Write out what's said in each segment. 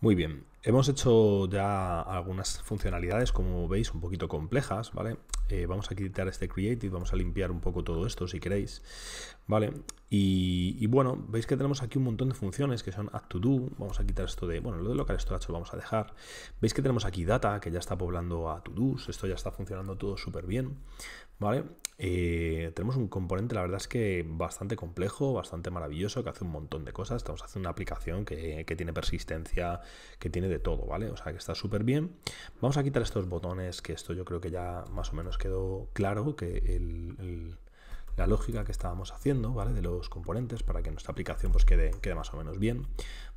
Muy bien. Hemos hecho ya algunas funcionalidades, como veis, un poquito complejas, ¿vale? Eh, vamos a quitar este create y vamos a limpiar un poco todo esto, si queréis, ¿vale? Y, bueno, veis que tenemos aquí un montón de funciones que son add to do, vamos a quitar esto de, bueno, lo de local storage lo vamos a dejar. Veis que tenemos aquí data, que ya está poblando a to do, esto ya está funcionando todo súper bien, ¿vale? Eh, tenemos un componente, la verdad es que bastante complejo, bastante maravilloso, que hace un montón de cosas. Estamos haciendo una aplicación que tiene persistencia, que tiene de todo, ¿vale? O sea que está súper bien. Vamos a quitar estos botones, que esto yo creo que ya más o menos quedó claro, que la lógica que estábamos haciendo, ¿vale? De los componentes para que nuestra aplicación pues quede, quede más o menos bien.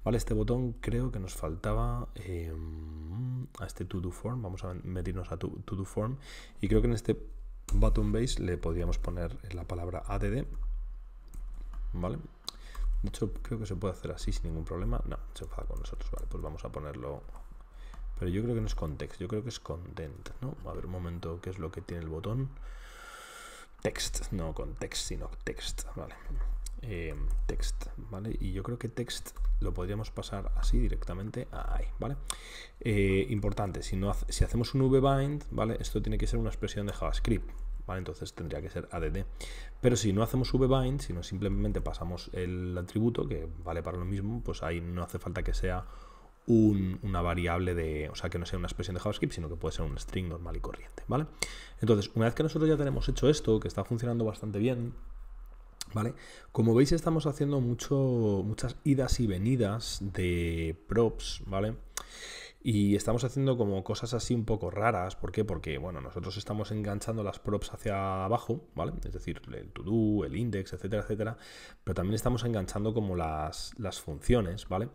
Vale, este botón creo que nos faltaba em, a este to do form. Vamos a meternos a todo do form. Y creo que en este button base le podríamos poner la palabra add, ¿vale? De hecho, creo que se puede hacer así sin ningún problema. No, se enfada con nosotros. Vale, pues vamos a ponerlo. Pero yo creo que no es context, yo creo que es content, ¿no? A ver un momento qué es lo que tiene el botón. Text, no context, sino text, vale. Eh, text, ¿vale? Y yo creo que text lo podríamos pasar así directamente ahí, ¿vale? Eh, importante, si, no, si hacemos un vbind, ¿vale? Esto tiene que ser una expresión de JavaScript, entonces tendría que ser add. Pero si no hacemos vbind, sino simplemente pasamos el atributo, que vale para lo mismo, pues ahí no hace falta que sea una variable de, o sea, que no sea una expresión de JavaScript, sino que puede ser un string normal y corriente, ¿vale? Entonces, una vez que nosotros ya tenemos hecho esto, que está funcionando bastante bien, ¿vale? Como veis estamos haciendo muchas idas y venidas de props, ¿vale? vale y estamos haciendo como cosas así un poco raras. ¿Por qué? Porque, bueno, nosotros estamos enganchando las props hacia abajo, ¿vale? Es decir, el to-do, el index, etcétera, etcétera. Pero también estamos enganchando como las, las funciones, ¿vale?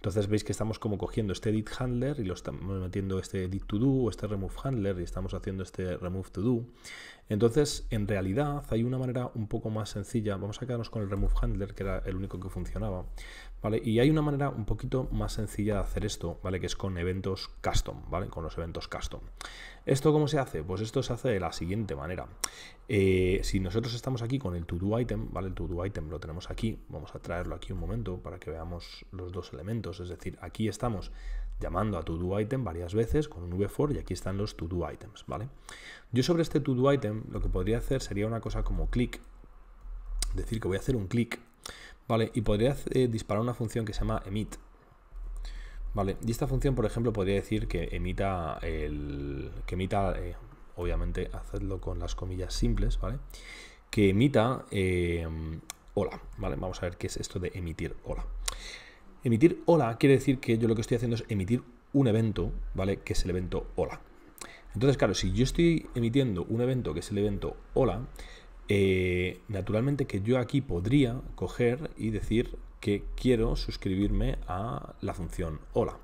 Entonces veis que estamos como cogiendo este edit handler y lo estamos metiendo este edit to do o este remove handler y estamos haciendo este remove to do. Entonces, en realidad, hay una manera un poco más sencilla. Vamos a quedarnos con el remove handler, que era el único que funcionaba. ¿vale? Y hay una manera un poquito más sencilla de hacer esto, ¿vale? Que es con eventos custom, ¿vale? Con los eventos custom. ¿Esto cómo se hace? Pues esto se hace de la siguiente manera. Eh, si nosotros estamos aquí con el to-do item, ¿vale? El to-do item lo tenemos aquí, vamos a traerlo aquí un momento para que veamos los dos elementos, es decir, aquí estamos llamando a to-do item varias veces con un v4 y aquí están los to items, ¿vale? Yo sobre este to-do item lo que podría hacer sería una cosa como click, decir que voy a hacer un clic, ¿vale? Y podría eh, disparar una función que se llama emit, ¿vale? Y esta función, por ejemplo, podría decir que emita el... que emita... Eh, obviamente hacedlo con las comillas simples, ¿vale? Que emita eh, hola, ¿vale? Vamos a ver qué es esto de emitir hola. Emitir hola quiere decir que yo lo que estoy haciendo es emitir un evento, ¿vale? Que es el evento hola. Entonces, claro, si yo estoy emitiendo un evento que es el evento hola, eh, naturalmente que yo aquí podría coger y decir que quiero suscribirme a la función hola.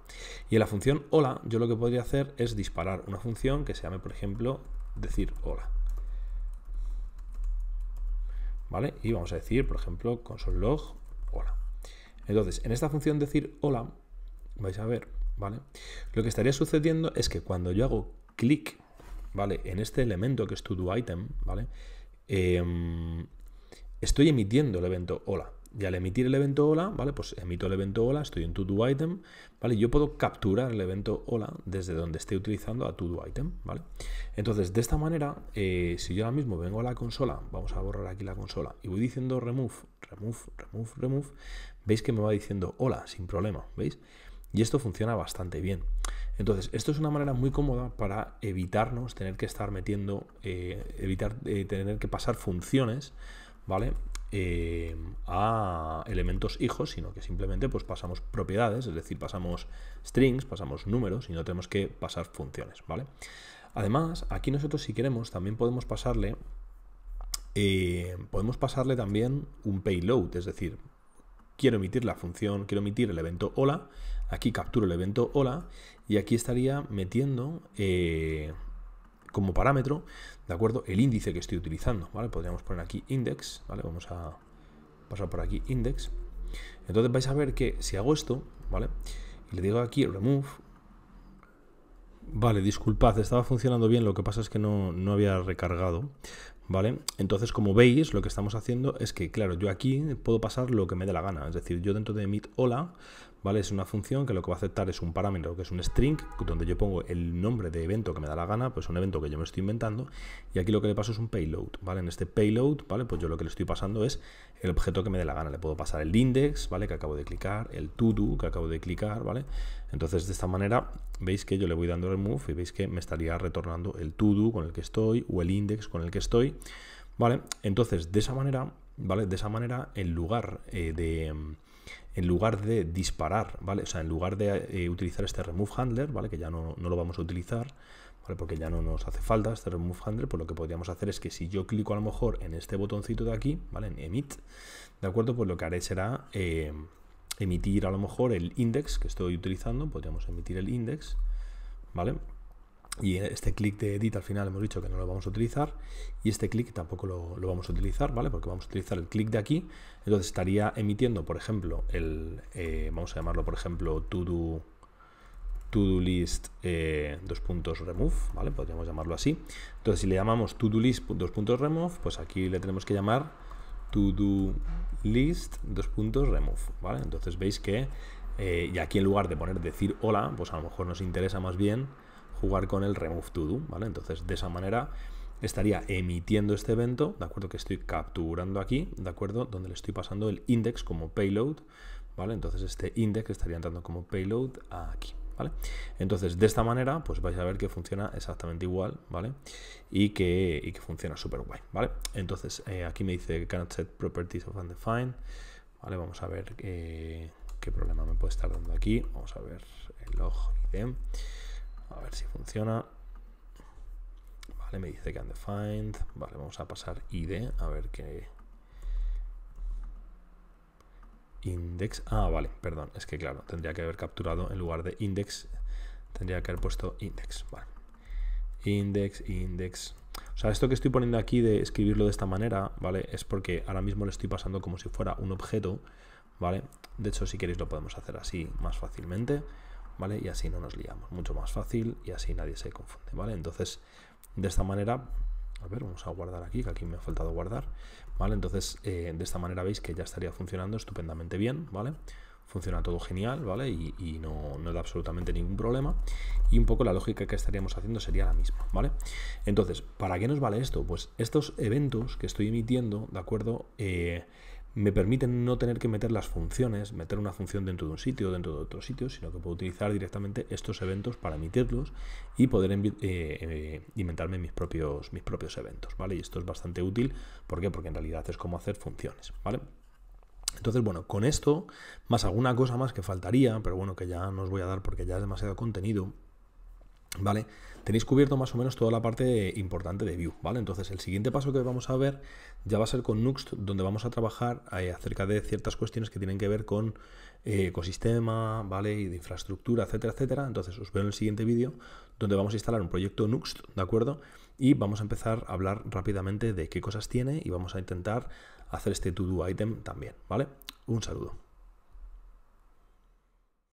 Y en la función hola yo lo que podría hacer es disparar una función que se llame, por ejemplo, decir hola. ¿Vale? Y vamos a decir, por ejemplo, console.log hola. Entonces, en esta función decir hola, vais a ver, ¿vale? Lo que estaría sucediendo es que cuando yo hago clic, ¿vale? En este elemento que es tu item, ¿vale? Em, estoy emitiendo el evento hola. Y al emitir el evento hola, ¿vale? Pues emito el evento hola, estoy en todo item, ¿vale? Yo puedo capturar el evento hola desde donde esté utilizando a todo item, ¿vale? Entonces, de esta manera, eh, si yo ahora mismo vengo a la consola, vamos a borrar aquí la consola, y voy diciendo remove, remove, remove, remove, veis que me va diciendo hola sin problema, ¿veis? Y esto funciona bastante bien. Entonces, esto es una manera muy cómoda para evitarnos tener que estar metiendo, eh, evitar eh, tener que pasar funciones, ¿vale? Eh, a elementos hijos, sino que simplemente pues, pasamos propiedades, es decir, pasamos strings, pasamos números y no tenemos que pasar funciones, ¿vale? Además, aquí nosotros si queremos también podemos pasarle, podemos pasarle también un payload, es decir, quiero emitir la función, quiero emitir el evento hola, Aquí capturo el evento hola y aquí estaría metiendo eh, como parámetro, ¿de acuerdo? El índice que estoy utilizando, ¿vale? Podríamos poner aquí index, ¿vale? Vamos a pasar por aquí index. Entonces vais a ver que si hago esto, ¿vale? Y le digo aquí remove. Vale, disculpad, estaba funcionando bien, lo que pasa es que no, no había recargado. ¿vale? Entonces, como veis, lo que estamos haciendo es que, claro, yo aquí puedo pasar lo que me dé la gana. Es decir, yo dentro de meet hola, ¿vale? Es una función que lo que va a aceptar es un parámetro, que es un string, donde yo pongo el nombre de evento que me da la gana, pues un evento que yo me estoy inventando, y aquí lo que le paso es un payload, ¿vale? En este payload, ¿vale? Pues yo lo que le estoy pasando es el objeto que me dé la gana. Le puedo pasar el index, ¿vale? Que acabo de clicar, el todo que acabo de clicar, ¿vale? Entonces, de esta manera, veis que yo le voy dando remove y veis que me estaría retornando el todo con el que estoy o el index con el que estoy, ¿Vale? Entonces, de esa manera, ¿vale? De esa manera, en lugar eh, de. En lugar de disparar, ¿vale? O sea, en lugar de eh, utilizar este remove handler, ¿vale? Que ya no, lo vamos a utilizar, ¿vale? Porque ya no nos hace falta este remove handler, pues lo que podríamos hacer es que si yo clico a lo mejor en este botoncito de aquí, ¿vale? En emit, ¿de acuerdo? Pues lo que haré será eh, emitir a lo mejor el index que estoy utilizando, podríamos emitir el index, ¿vale? Y este clic de edit al final hemos dicho que no lo vamos a utilizar y este clic tampoco lo, vamos a utilizar, ¿vale? Porque vamos a utilizar el clic de aquí. Entonces estaría emitiendo, por ejemplo, el, eh, vamos a llamarlo, por ejemplo, to do, list eh, dos puntos remove, ¿vale? Podríamos llamarlo así. Entonces si le llamamos to list dos puntos remove, pues aquí le tenemos que llamar to do list dos puntos remove, ¿vale? Entonces veis que, eh, y aquí en lugar de poner decir hola, pues a lo mejor nos interesa más bien jugar con el remove to do, ¿vale? Entonces, de esa manera estaría emitiendo este evento, ¿de acuerdo? Que estoy capturando aquí, ¿de acuerdo? Donde le estoy pasando el index como payload, ¿vale? Entonces, este index estaría entrando como payload aquí. ¿Vale? Entonces, de esta manera, pues vais a ver que funciona exactamente igual, ¿vale? Y que, y que funciona súper guay, ¿vale? Entonces, eh, aquí me dice cannot set properties of undefined, ¿vale? Vamos a ver eh, qué problema me puede estar dando aquí. Vamos a ver el log idem. A ver si funciona. Vale, me dice que undefined. Vale, vamos a pasar id, a ver qué... Index. Ah, vale, perdón. Es que claro, tendría que haber capturado en lugar de index. Tendría que haber puesto index. Vale. Index, index. O sea, esto que estoy poniendo aquí de escribirlo de esta manera, ¿vale? Es porque ahora mismo le estoy pasando como si fuera un objeto, ¿vale? De hecho, si queréis lo podemos hacer así más fácilmente. ¿vale? Y así no nos liamos, mucho más fácil y así nadie se confunde, ¿vale? Entonces, de esta manera, a ver, vamos a guardar aquí, que aquí me ha faltado guardar, ¿vale? Entonces, eh, de esta manera veis que ya estaría funcionando estupendamente bien, ¿vale? Funciona todo genial, ¿vale? Y, no, no, da absolutamente ningún problema. Y un poco la lógica que estaríamos haciendo sería la misma, ¿vale? Entonces, ¿para qué nos vale esto? Pues estos eventos que estoy emitiendo, ¿de acuerdo? Eh, me permiten no tener que meter las funciones, meter una función dentro de un sitio o dentro de otro sitio, sino que puedo utilizar directamente estos eventos para emitirlos y poder eh, eh, inventarme mis propios, mis propios eventos, ¿vale? Y esto es bastante útil, ¿por qué? Porque en realidad es como hacer funciones, ¿vale? Entonces, bueno, con esto, más alguna cosa más que faltaría, pero bueno, que ya no os voy a dar porque ya es demasiado contenido, ¿Vale? Tenéis cubierto más o menos toda la parte importante de Vue, ¿vale? Entonces el siguiente paso que vamos a ver ya va a ser con Nuxt, donde vamos a trabajar eh, acerca de ciertas cuestiones que tienen que ver con eh, ecosistema, ¿vale? Y de infraestructura, etcétera, etcétera. Entonces os veo en el siguiente vídeo donde vamos a instalar un proyecto Nuxt, ¿de acuerdo? Y vamos a empezar a hablar rápidamente de qué cosas tiene y vamos a intentar hacer este todo do item también, ¿vale? Un saludo.